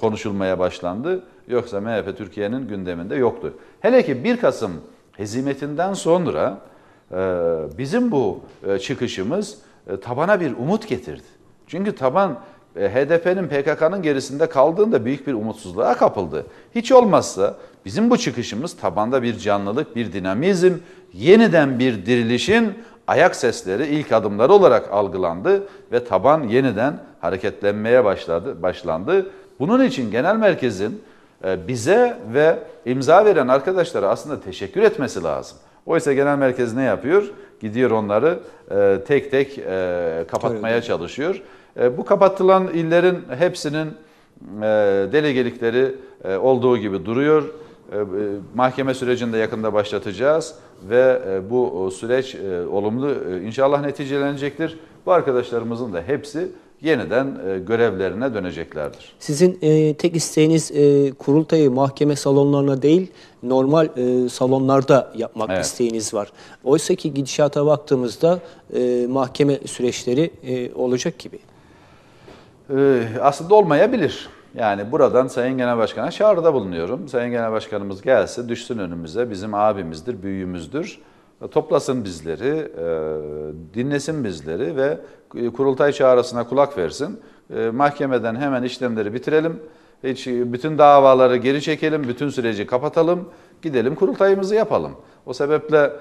konuşulmaya başlandı. Yoksa MHP Türkiye'nin gündeminde yoktu. Hele ki 1 Kasım hezimetinden sonra e, bizim bu e, çıkışımız tabana bir umut getirdi. Çünkü taban e, HDP'nin PKK'nın gerisinde kaldığında büyük bir umutsuzluğa kapıldı. Hiç olmazsa bizim bu çıkışımız tabanda bir canlılık, bir dinamizm, yeniden bir dirilişin ayak sesleri, ilk adımları olarak algılandı ve taban yeniden hareketlenmeye başladı, başlandı. Bunun için genel merkezin e, bize ve imza veren arkadaşlara aslında teşekkür etmesi lazım. Oysa genel merkez ne yapıyor? Gidiyor onları e, tek tek kapatmaya çalışıyor. E, bu kapatılan illerin hepsinin e, delegelikleri e, olduğu gibi duruyor. Mahkeme sürecini de yakında başlatacağız ve bu süreç olumlu inşallah neticelenecektir. Bu arkadaşlarımızın da hepsi yeniden görevlerine döneceklerdir. Sizin tek isteğiniz kurultayı mahkeme salonlarına değil normal salonlarda yapmak evet. isteğiniz var. Oysa ki gidişata baktığımızda mahkeme süreçleri olacak gibi e, aslında olmayabilir. Yani buradan Sayın Genel Başkan'a çağrıda bulunuyorum. Sayın Genel Başkanımız gelse düşsün önümüze bizim abimizdir, büyüğümüzdür. Toplasın bizleri, e, dinlesin bizleri ve e, kurultay çağrısına kulak versin. E, mahkemeden hemen işlemleri bitirelim. Hiç bütün davaları geri çekelim, bütün süreci kapatalım, gidelim kurultayımızı yapalım. O sebeple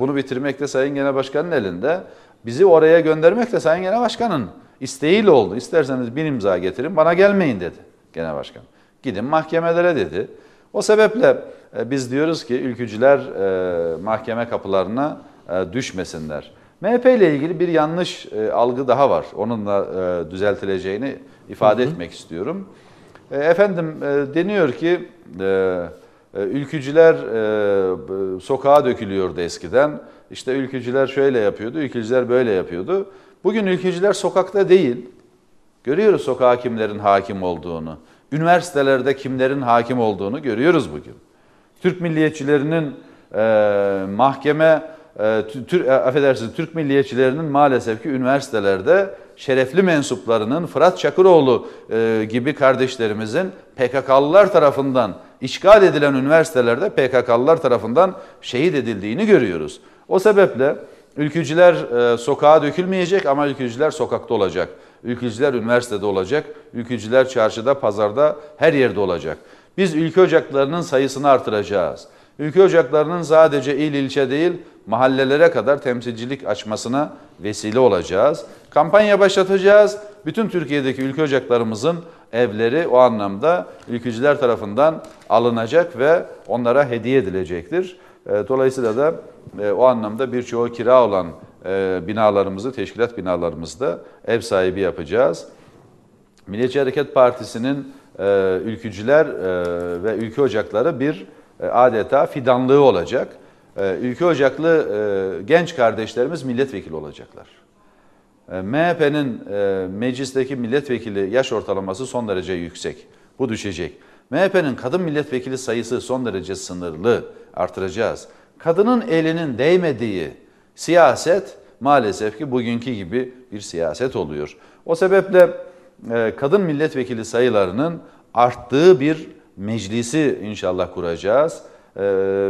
bunu bitirmek de Sayın Genel Başkan'ın elinde. Bizi oraya göndermek de Sayın Genel Başkan'ın isteğiyle oldu. İsterseniz bir imza getirin bana gelmeyin dedi genel başkan. Gidin mahkemelere dedi. O sebeple e, biz diyoruz ki ülkücüler e, mahkeme kapılarına e, düşmesinler. MHP ile ilgili bir yanlış algı daha var. Onun da düzeltileceğini ifade hı hı. etmek istiyorum. Efendim deniyor ki ülkücüler sokağa dökülüyordu eskiden. İşte ülkücüler şöyle yapıyordu, ülkücüler böyle yapıyordu. Bugün ülkücüler sokakta değil. Görüyoruz sokağa kimlerin hakim olduğunu. Üniversitelerde kimlerin hakim olduğunu görüyoruz bugün. Türk milliyetçilerinin e, mahkeme, e, tür, e, affedersiniz Türk milliyetçilerinin maalesef ki üniversitelerde şerefli mensuplarının Fırat Çakıroğlu e, gibi kardeşlerimizin PKK'lılar tarafından işgal edilen üniversitelerde PKK'lılar tarafından şehit edildiğini görüyoruz. O sebeple Ülkücüler e, sokağa dökülmeyecek ama ülkücüler sokakta olacak. Ülkücüler üniversitede olacak. Ülkücüler çarşıda, pazarda, her yerde olacak. Biz ülke ocaklarının sayısını artıracağız. Ülke ocaklarının sadece il ilçe değil mahallelere kadar temsilcilik açmasına vesile olacağız. Kampanya başlatacağız. Bütün Türkiye'deki ülke ocaklarımızın evleri o anlamda ülkücüler tarafından alınacak ve onlara hediye edilecektir. E, dolayısıyla da e, o anlamda birçoğu kira olan e, binalarımızı, teşkilat binalarımızda ev sahibi yapacağız. Milliyetçi Hareket Partisi'nin ülkücüler ve ülke ocakları bir adeta fidanlığı olacak. Ülke ocaklı genç kardeşlerimiz milletvekili olacaklar. MHP'nin meclisteki milletvekili yaş ortalaması son derece yüksek. Bu düşecek. MHP'nin kadın milletvekili sayısı son derece sınırlı artıracağız. Kadının elinin değmediği siyaset maalesef ki bugünkü gibi bir siyaset oluyor. O sebeple e, kadın milletvekili sayılarının arttığı bir meclisi inşallah kuracağız e,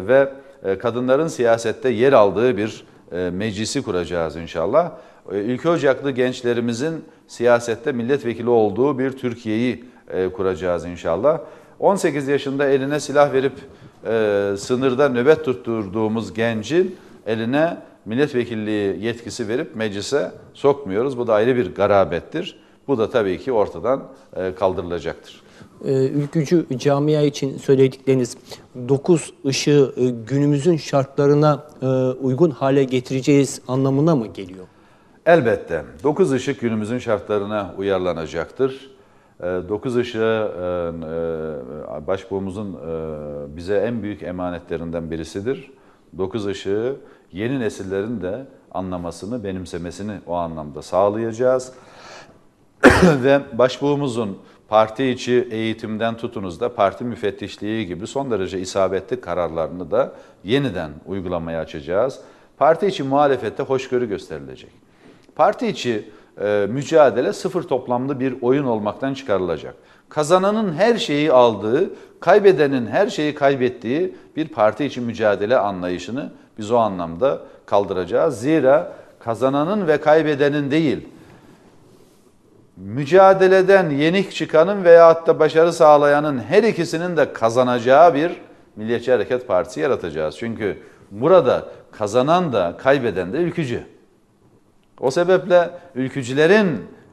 ve e, kadınların siyasette yer aldığı bir meclisi kuracağız inşallah. Ülke Ocaklı gençlerimizin siyasette milletvekili olduğu bir Türkiye'yi kuracağız inşallah. 18 yaşında eline silah verip e, sınırda nöbet tutturduğumuz gencin eline milletvekilliği yetkisi verip meclise sokmuyoruz. Bu da ayrı bir garabettir. Bu da tabii ki ortadan e, kaldırılacaktır. Ee, ülkücü camia için söyledikleriniz 9 ışığı e, günümüzün şartlarına e, uygun hale getireceğiz anlamına mı geliyor? Elbette. 9 ışık günümüzün şartlarına uyarlanacaktır. 9 ee, ışığı e, e, başbuğumuzun e, bize en büyük emanetlerinden birisidir. 9 ışığı yeni nesillerin de anlamasını, benimsemesini o anlamda sağlayacağız. Ve başbuğumuzun parti içi eğitimden tutunuz da parti müfettişliği gibi son derece isabetli kararlarını da yeniden uygulamaya açacağız. Parti içi muhalefette hoşgörü gösterilecek. Parti içi e, mücadele sıfır toplamlı bir oyun olmaktan çıkarılacak. Kazananın her şeyi aldığı, kaybedenin her şeyi kaybettiği bir parti için mücadele anlayışını biz o anlamda kaldıracağız. Zira kazananın ve kaybedenin değil, mücadeleden yenik çıkanın veya da başarı sağlayanın her ikisinin de kazanacağı bir Milliyetçi Hareket Partisi yaratacağız. Çünkü burada kazanan da kaybeden de ülkücü. O sebeple ülkücülerin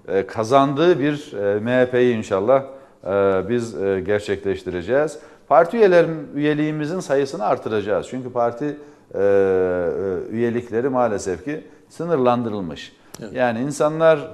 e, kazandığı bir e, MHP'yi inşallah e, biz gerçekleştireceğiz. Parti üyelerin üyeliğimizin sayısını artıracağız. Çünkü parti üyelikleri maalesef ki sınırlandırılmış. Evet. Yani insanlar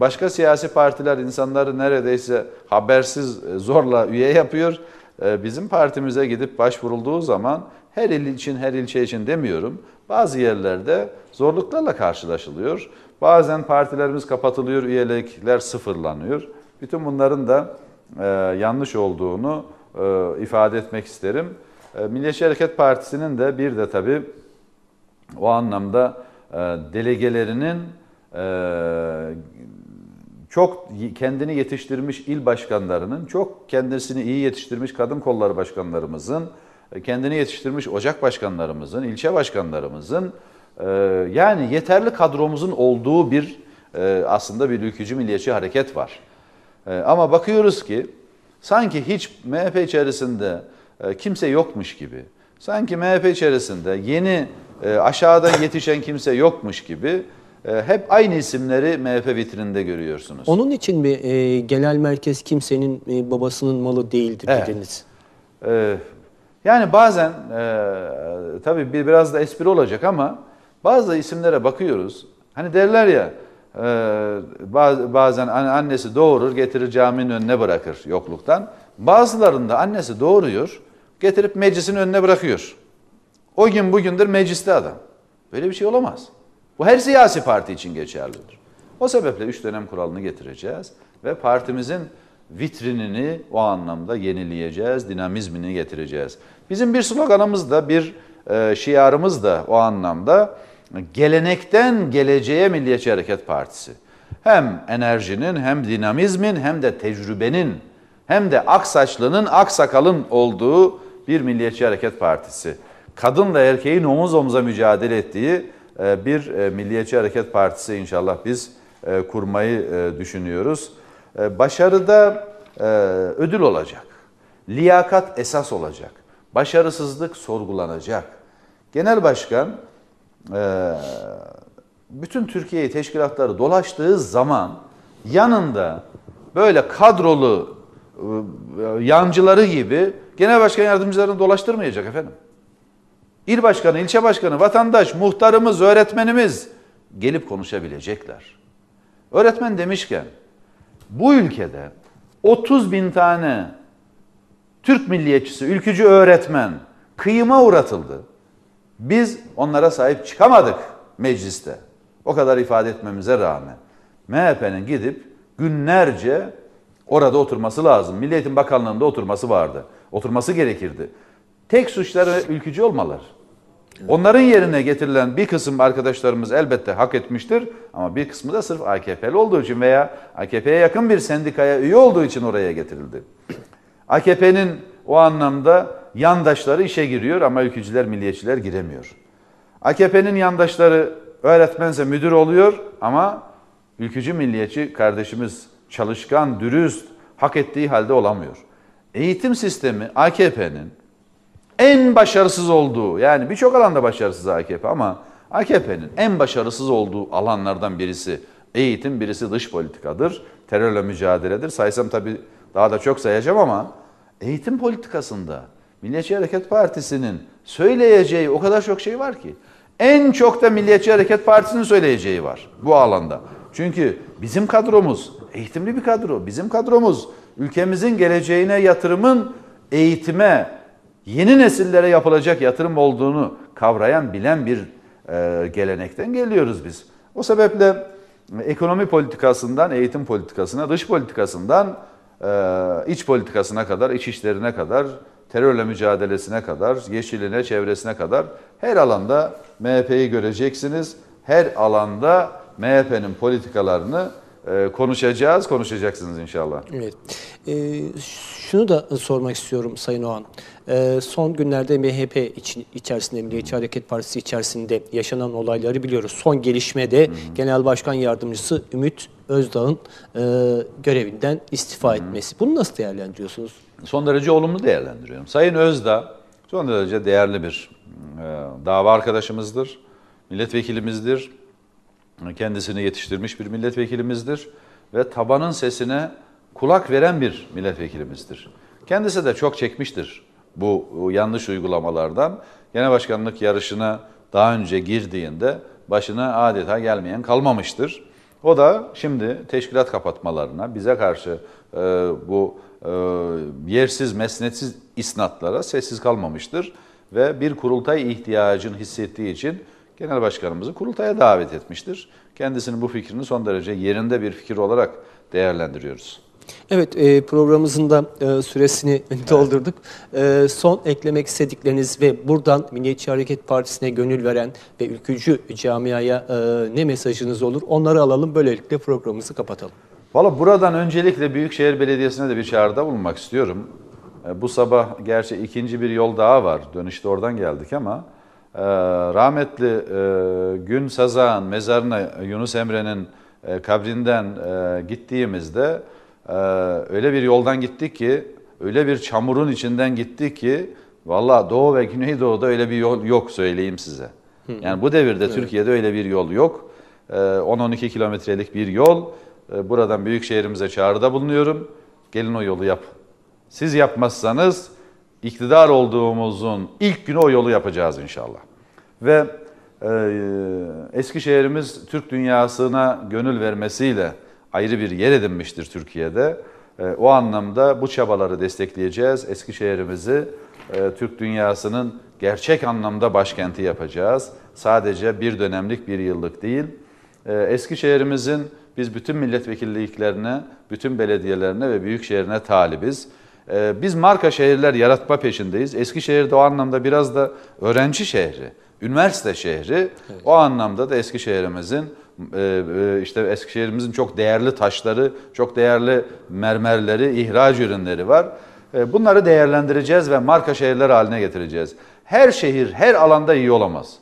başka siyasi partiler insanları neredeyse habersiz zorla üye yapıyor. Bizim partimize gidip başvurulduğu zaman her il için her ilçe için demiyorum. Bazı yerlerde zorluklarla karşılaşılıyor. Bazen partilerimiz kapatılıyor, üyelikler sıfırlanıyor. Bütün bunların da e, yanlış olduğunu e, ifade etmek isterim. E, Milliyetçi Hareket Partisi'nin de bir de tabii o anlamda e, delegelerinin e, çok kendini yetiştirmiş il başkanlarının, çok kendisini iyi yetiştirmiş kadın kolları başkanlarımızın, e, kendini yetiştirmiş ocak başkanlarımızın, ilçe başkanlarımızın e, yani yeterli kadromuzun olduğu bir e, aslında bir ülkücü milliyetçi hareket var. E, ama bakıyoruz ki sanki hiç MHP içerisinde e, kimse yokmuş gibi, sanki MHP içerisinde yeni e, aşağıda yetişen kimse yokmuş gibi e, hep aynı isimleri MHP vitrininde görüyorsunuz. Onun için mi e, genel merkez kimsenin e, babasının malı değildir evet. dediniz? E, yani bazen e, tabii bir, biraz da espri olacak ama bazı isimlere bakıyoruz. Hani derler ya e, bazen annesi doğurur getirir caminin önüne bırakır yokluktan. Bazılarında annesi doğuruyor getirip meclisin önüne bırakıyor. O gün bugündür mecliste adam. Böyle bir şey olamaz. Bu her siyasi parti için geçerlidir. O sebeple üç dönem kuralını getireceğiz ve partimizin vitrinini o anlamda yenileyeceğiz, dinamizmini getireceğiz. Bizim bir sloganımız da, bir e, şiarımız da o anlamda gelenekten geleceğe Milliyetçi Hareket Partisi hem enerjinin hem dinamizmin hem de tecrübenin hem de aksaçlının aksakalın olduğu bir Milliyetçi Hareket Partisi. Kadınla erkeğin omuz omuza mücadele ettiği e, bir e, Milliyetçi Hareket Partisi inşallah biz e, kurmayı düşünüyoruz. Başarıda ödül olacak. Liyakat esas olacak. Başarısızlık sorgulanacak. Genel Başkan ee, bütün Türkiye'yi teşkilatları dolaştığı zaman yanında böyle kadrolu e, yancıları gibi genel başkan yardımcılarını dolaştırmayacak efendim. İl başkanı, ilçe başkanı, vatandaş, muhtarımız, öğretmenimiz gelip konuşabilecekler. Öğretmen demişken bu ülkede 30 bin tane Türk milliyetçisi, ülkücü öğretmen kıyıma uğratıldı. Biz onlara sahip çıkamadık mecliste. O kadar ifade etmemize rağmen. MHP'nin gidip günlerce orada oturması lazım. Milli Eğitim Bakanlığı'nda oturması vardı. Oturması gerekirdi. Tek suçları ülkücü olmalar. Onların yerine getirilen bir kısım arkadaşlarımız elbette hak etmiştir ama bir kısmı da sırf AKP'li olduğu için veya AKP'ye yakın bir sendikaya üye olduğu için oraya getirildi. AKP'nin o anlamda yandaşları işe giriyor ama ülkücüler, milliyetçiler giremiyor. AKP'nin yandaşları öğretmense müdür oluyor ama ülkücü milliyetçi kardeşimiz çalışkan, dürüst, hak ettiği halde olamıyor. Eğitim sistemi AKP'nin en başarısız olduğu, yani birçok alanda başarısız AKP ama AKP'nin en başarısız olduğu alanlardan birisi eğitim, birisi dış politikadır, terörle mücadeledir. Saysam tabii daha da çok sayacağım ama eğitim politikasında Milliyetçi Hareket Partisi'nin söyleyeceği o kadar çok şey var ki. En çok da Milliyetçi Hareket Partisi'nin söyleyeceği var bu alanda. Çünkü bizim kadromuz eğitimli bir kadro. Bizim kadromuz ülkemizin geleceğine yatırımın eğitime, yeni nesillere yapılacak yatırım olduğunu kavrayan, bilen bir e, gelenekten geliyoruz biz. O sebeple e, ekonomi politikasından eğitim politikasına, dış politikasından e, iç politikasına kadar, iç işlerine kadar terörle mücadelesine kadar, yeşiline, çevresine kadar her alanda MHP'yi göreceksiniz. Her alanda MHP'nin politikalarını e, konuşacağız, konuşacaksınız inşallah. Evet. E, şunu da sormak istiyorum Sayın Oğan. E, son günlerde MHP için, içerisinde, Milliyetçi Hareket Partisi içerisinde yaşanan olayları biliyoruz. Son gelişmede hı hı. Genel Başkan Yardımcısı Ümit Özdağ'ın e, görevinden istifa hı hı. etmesi. Bunu nasıl değerlendiriyorsunuz? son derece olumlu değerlendiriyorum. Sayın Özda son derece değerli bir e, dava arkadaşımızdır, milletvekilimizdir. Kendisini yetiştirmiş bir milletvekilimizdir ve tabanın sesine kulak veren bir milletvekilimizdir. Kendisi de çok çekmiştir bu yanlış uygulamalardan. Genel başkanlık yarışına daha önce girdiğinde başına adeta gelmeyen kalmamıştır. O da şimdi teşkilat kapatmalarına, bize karşı e, bu e, yersiz, mesnetsiz isnatlara sessiz kalmamıştır ve bir kurultay ihtiyacını hissettiği için genel başkanımızı kurultaya davet etmiştir. Kendisinin bu fikrini son derece yerinde bir fikir olarak değerlendiriyoruz. Evet e, programımızın da e, süresini doldurduk. E, son eklemek istedikleriniz ve buradan Milliyetçi Hareket Partisi'ne gönül veren ve ülkücü camiaya ne mesajınız olur onları alalım. Böylelikle programımızı kapatalım. Valla buradan öncelikle Büyükşehir Belediyesi'ne de bir çağrıda bulunmak istiyorum. E, bu sabah gerçi ikinci bir yol daha var. Dönüşte oradan geldik ama e, rahmetli e, Gün Sazağ'ın mezarına Yunus Emre'nin kabrinden gittiğimizde öyle bir yoldan gittik ki, öyle bir çamurun içinden gittik ki valla Doğu ve Güneydoğu'da öyle bir yol yok söyleyeyim size. Yani bu devirde evet. Türkiye'de öyle bir yol yok. 10-12 kilometrelik bir yol ee, buradan büyük şehrimize çağrıda bulunuyorum. Gelin o yolu yap. Siz yapmazsanız iktidar olduğumuzun ilk günü o yolu yapacağız inşallah. Ve e, Eskişehir'imiz Türk dünyasına gönül vermesiyle ayrı bir yer edinmiştir Türkiye'de. E, o anlamda bu çabaları destekleyeceğiz. Eskişehir'imizi e, Türk dünyasının gerçek anlamda başkenti yapacağız. Sadece bir dönemlik, bir yıllık değil. E, Eskişehir'imizin biz bütün milletvekilliklerine, bütün belediyelerine ve büyükşehirine talibiz. Ee, biz marka şehirler yaratma peşindeyiz. Eskişehir de o anlamda biraz da öğrenci şehri, üniversite şehri. O anlamda da Eskişehir'imizin e, e, işte Eskişehir'imizin çok değerli taşları, çok değerli mermerleri, ihraç ürünleri var. E, bunları değerlendireceğiz ve marka şehirler haline getireceğiz. Her şehir, her alanda iyi olamaz.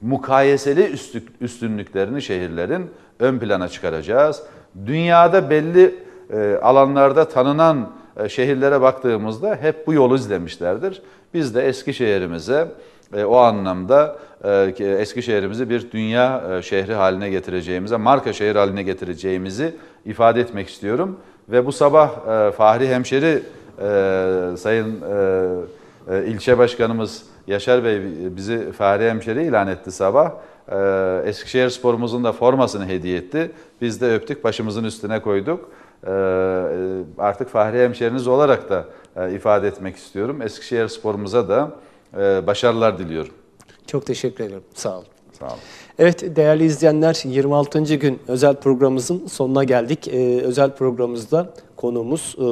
Mukayeseli üstünlüklerini şehirlerin ön plana çıkaracağız. Dünyada belli e, alanlarda tanınan e, şehirlere baktığımızda hep bu yolu izlemişlerdir. Biz de Eskişehir'imize e, o anlamda Eskişehir'imizi bir dünya şehri haline getireceğimize, marka şehir haline getireceğimizi ifade etmek istiyorum. Ve bu sabah Fahri Hemşeri Sayın e, ilçe başkanımız Yaşar Bey bizi Fahri Hemşeri ilan etti sabah e, Eskişehir sporumuzun da formasını hediye etti. Biz de öptük, başımızın üstüne koyduk. Ee, e, artık Fahri hemşeriniz olarak da e, ifade etmek istiyorum. Eskişehir sporumuza da e, başarılar diliyorum. Çok teşekkür ederim. Sağ olun. Sağ olun. Evet değerli izleyenler 26. gün özel programımızın sonuna geldik. Ee, özel programımızda konuğumuz e,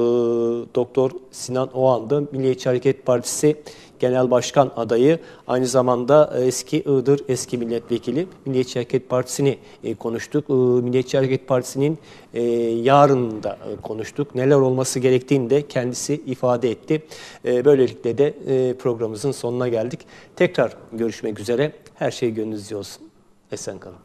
Doktor Sinan Oğan'dı. Milliyetçi Hareket Partisi Genel Başkan adayı, aynı zamanda eski Iğdır eski milletvekili Milliyetçi Hareket Partisi'ni e, konuştuk. Milliyetçi Hareket Partisi'nin e, yarın da e, konuştuk. Neler olması gerektiğini de kendisi ifade etti. Böylelikle de programımızın sonuna geldik. Tekrar görüşmek üzere. Her şey gönlünüzce olsun. Esen kalın.